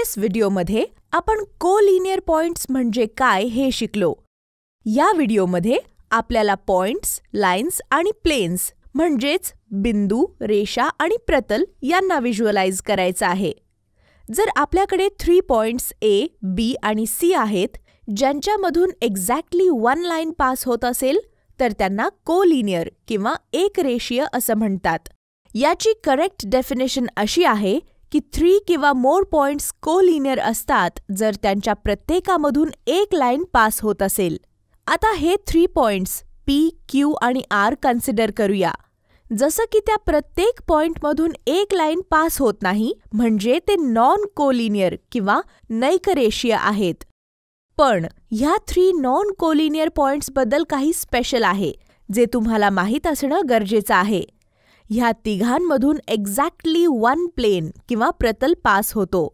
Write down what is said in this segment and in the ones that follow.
previous व्हिडिओमध्ये आपण को लिनियर पॉइंट्स म्हणजे काय हे शिकलो या व्हिडिओमध्ये आपल्याला पॉइंट्स लाईन्स आणि प्लेन्स म्हणजेच बिंदू रेषा आणि प्रतल यांना व्हिज्युअलाइज करायचं आहे जर आपल्याकडे थ्री पॉइंट्स ए बी आणि सी आहेत ज्यांच्यामधून एक्झॅक्टली वन लाईन पास होत असेल तर त्यांना को लिनियर किंवा एक रेषीय असं म्हणतात याची करेक्ट डेफिनेशन अशी आहे की थ्री किंवा मोर पॉइंट्स कोलिनियर असतात जर त्यांच्या प्रत्येकामधून एक लाईन पास होत असेल आता हे थ्री पॉइंट्स पी क्यू आणि आर कन्सिडर करूया जसं की त्या प्रत्येक पॉइंटमधून एक लाईन पास होत नाही म्हणजे ते नॉन कोलिनियर किंवा नैकरेशीय आहेत पण ह्या थ्री नॉन कोलिनियर पॉइंट्सबद्दल काही स्पेशल आहे जे तुम्हाला माहीत असणं गरजेचं आहे ह्या तिघांमधून एक्झॅक्टली वन प्लेन किंवा प्रतल पास होतो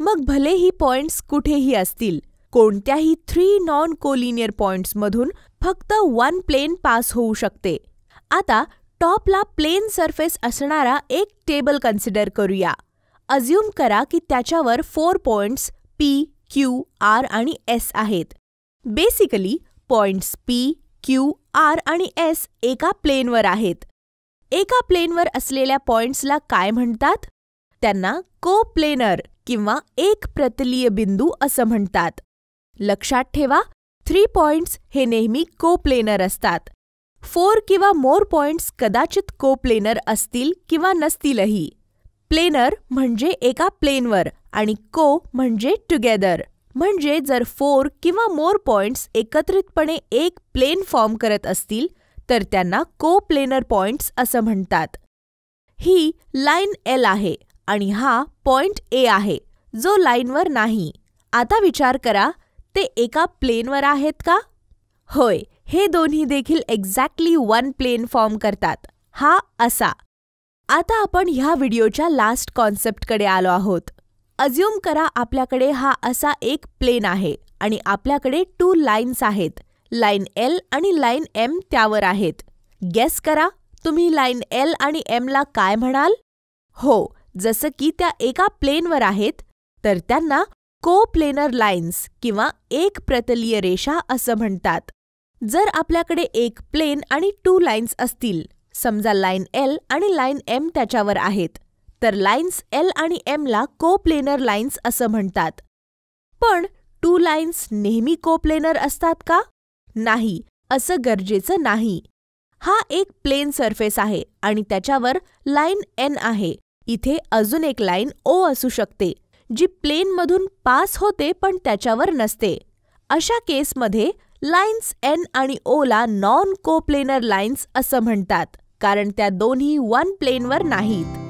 मग भले ही पॉइंट्स कुठेही असतील कोणत्याही थ्री नॉन कोलिनियर पॉइंट्समधून फक्त वन प्लेन पास होऊ शकते आता टॉपला प्लेन सरफेस असणारा एक टेबल कन्सिडर करूया अज्युम करा की त्याच्यावर four points P Q R आणि एस आहेत basically points P Q R आणि एस एका प्लेनवर आहेत एका प्लेनवर असलेल्या पॉइंट्सला काय म्हणतात त्यांना को प्लेनर किंवा एक प्रतलीय बिंदू असं म्हणतात लक्षात ठेवा थ्री पॉइंट्स हे नेहमी को प्लेनर असतात फोर किंवा मोर पॉइंट्स कदाचित को प्लेनर असतील किंवा नसतीलही प्लेनर म्हणजे एका प्लेनवर आणि को म्हणजे टुगेदर म्हणजे जर फोर किंवा मोर पॉइंट्स एकत्रितपणे एक प्लेन फॉर्म करत असतील तर त्यांना को प्लेनर पॉइंट्स असं म्हणतात ही लाईन एल आहे आणि हा पॉइंट ए आहे जो लाईनवर नाही आता विचार करा ते एका प्लेनवर आहेत का होय हे दोन्ही देखील एक्झॅक्टली वन प्लेन फॉर्म करतात हा असा आता आपण ह्या व्हिडिओच्या लास्ट कॉन्सेप्टकडे आलो आहोत अज्युम करा आपल्याकडे हा असा एक प्लेन आहे आणि आपल्याकडे टू लाईन्स आहेत लाईन एल आणि लाईन एम त्यावर आहेत गेस करा तुम्ही लाईन एल आणि एमला काय म्हणाल हो जसं की त्या एका प्लेनवर आहेत तर त्यांना को प्लेनर लाईन्स किंवा एक प्रतलीय रेषा असं म्हणतात जर आपल्याकडे एक प्लेन आणि टू लाईन्स असतील समजा लाईन एल आणि लाईन एम त्याच्यावर आहेत तर लाईन्स एल आणि एमला को प्लेनर लाईन्स असं म्हणतात पण टू लाईन्स नेहमी को प्लेनर असतात का नाही असं गरजेचं नाही हा एक प्लेन सरफेस आहे आणि त्याच्यावर लाईन एन आहे इथे अजून एक लाईन ओ असू शकते जी प्लेनमधून पास होते पण त्याच्यावर नसते अशा केसमध्ये लाइन्स एन आणि ला नॉन कोप्लेनर लाईन्स असं म्हणतात कारण त्या दोन्ही वन प्लेनवर नाहीत